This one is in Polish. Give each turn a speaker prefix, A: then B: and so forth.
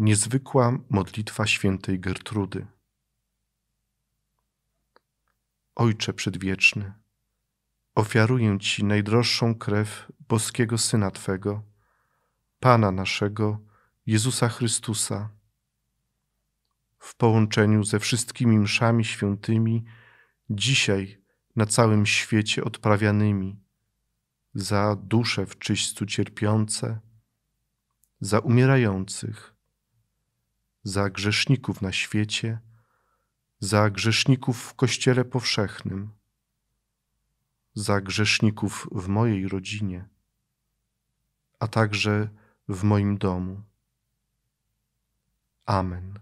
A: niezwykła modlitwa świętej Gertrudy. Ojcze przedwieczny, ofiaruję Ci najdroższą krew boskiego Syna Twego, Pana naszego, Jezusa Chrystusa, w połączeniu ze wszystkimi mszami świętymi, dzisiaj na całym świecie odprawianymi, za dusze w czyśćcu cierpiące, za umierających, za grzeszników na świecie, za grzeszników w Kościele powszechnym, za grzeszników w mojej rodzinie, a także w moim domu.
B: Amen.